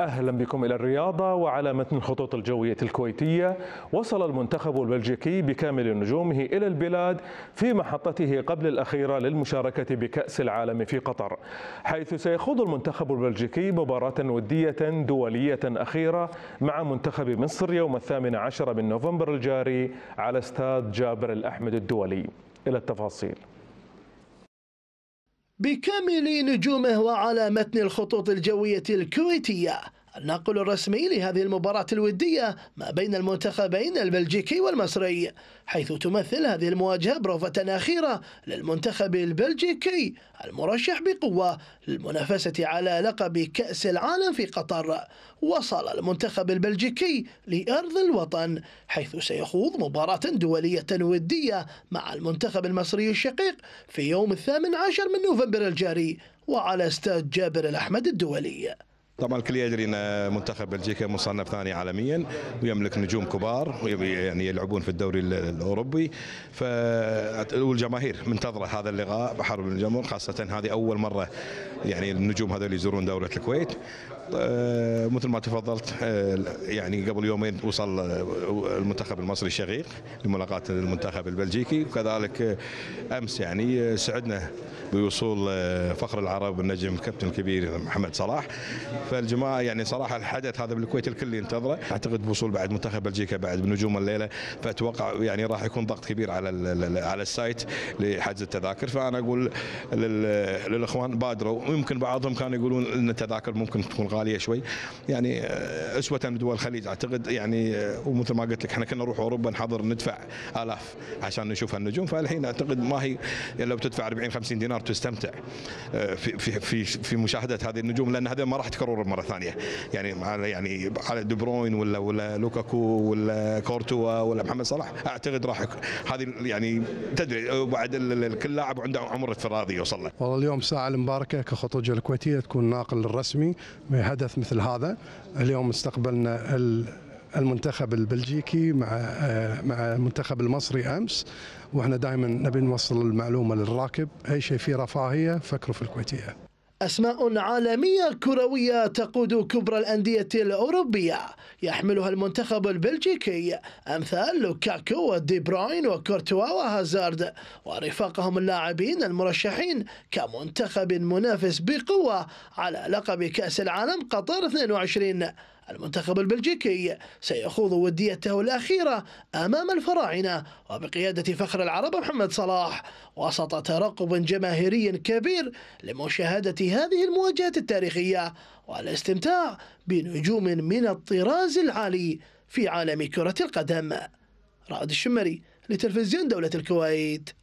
أهلا بكم إلى الرياضة وعلى متن الخطوط الجوية الكويتية وصل المنتخب البلجيكي بكامل نجومه إلى البلاد في محطته قبل الأخيرة للمشاركة بكأس العالم في قطر حيث سيخوض المنتخب البلجيكي مباراة ودية دولية أخيرة مع منتخب مصر يوم الثامن عشر من نوفمبر الجاري على استاد جابر الأحمد الدولي إلى التفاصيل بكامل نجومه وعلى متن الخطوط الجوية الكويتية الناقل الرسمي لهذه المباراة الودية ما بين المنتخبين البلجيكي والمصري حيث تمثل هذه المواجهة بروفة أخيرة للمنتخب البلجيكي المرشح بقوة للمنافسة على لقب كأس العالم في قطر وصل المنتخب البلجيكي لأرض الوطن حيث سيخوض مباراة دولية ودية مع المنتخب المصري الشقيق في يوم الثامن عشر من نوفمبر الجاري وعلى استاد جابر الأحمد الدولي طبعا الكل يدري ان منتخب بلجيكا مصنف ثاني عالميا ويملك نجوم كبار يعني يلعبون في الدوري الاوروبي ف والجماهير منتظره هذا اللقاء بحرب الجمهور خاصه هذه اول مره يعني النجوم هذول يزورون دوله الكويت آه، مثل ما تفضلت آه، يعني قبل يومين وصل آه، المنتخب المصري الشقيق لملاقاة المنتخب البلجيكي وكذلك امس يعني سعدنا بوصول فخر العرب النجم الكابتن الكبير محمد صلاح فالجماعه يعني صراحه الحدث هذا بالكويت الكل ينتظره اعتقد بوصول بعد منتخب بلجيكا بعد بنجوم الليله فاتوقع يعني راح يكون ضغط كبير على على السايت لحجز التذاكر فانا اقول للاخوان بادروا ويمكن بعضهم كانوا يقولون ان التذاكر ممكن تكون غاليه شوي يعني آه، اسوه بدول الخليج اعتقد يعني آه، ومثل ما قلت لك احنا كنا نروح اوروبا نحضر ندفع الاف عشان نشوف هالنجوم فالحين اعتقد ما هي يعني لو تدفع 40 50 دينار تستمتع آه، في في في, مشاهده هذه النجوم لان هذه ما راح تكرر ضروره مره ثانيه يعني على يعني على دي بروين ولا ولا لوكاكو ولا كورتوا ولا محمد صلاح اعتقد راح هذه يعني تدري بعد كل لاعب عنده عمر افتراضي يوصل له. والله اليوم ساعه المباركه كخطوط الكويتيه تكون ناقل الرسمي بحدث مثل هذا اليوم استقبلنا المنتخب البلجيكي مع مع المنتخب المصري امس واحنا دائما نبي نوصل المعلومه للراكب اي شيء فيه رفاهيه فكروا في الكويتيه أسماء عالمية كروية تقود كبرى الأندية الأوروبية يحملها المنتخب البلجيكي أمثال لوكاكو ودي بروين وكورتوا وهازارد ورفاقهم اللاعبين المرشحين كمنتخب منافس بقوة على لقب كأس العالم قطر 22 المنتخب البلجيكي سيخوض وديته الأخيرة أمام الفراعنة وبقيادة فخر العرب محمد صلاح وسط ترقب جماهيري كبير لمشاهدة هذه المواجهة التاريخية والاستمتاع بنجوم من الطراز العالي في عالم كرة القدم رائد الشمري لتلفزيون دولة الكويت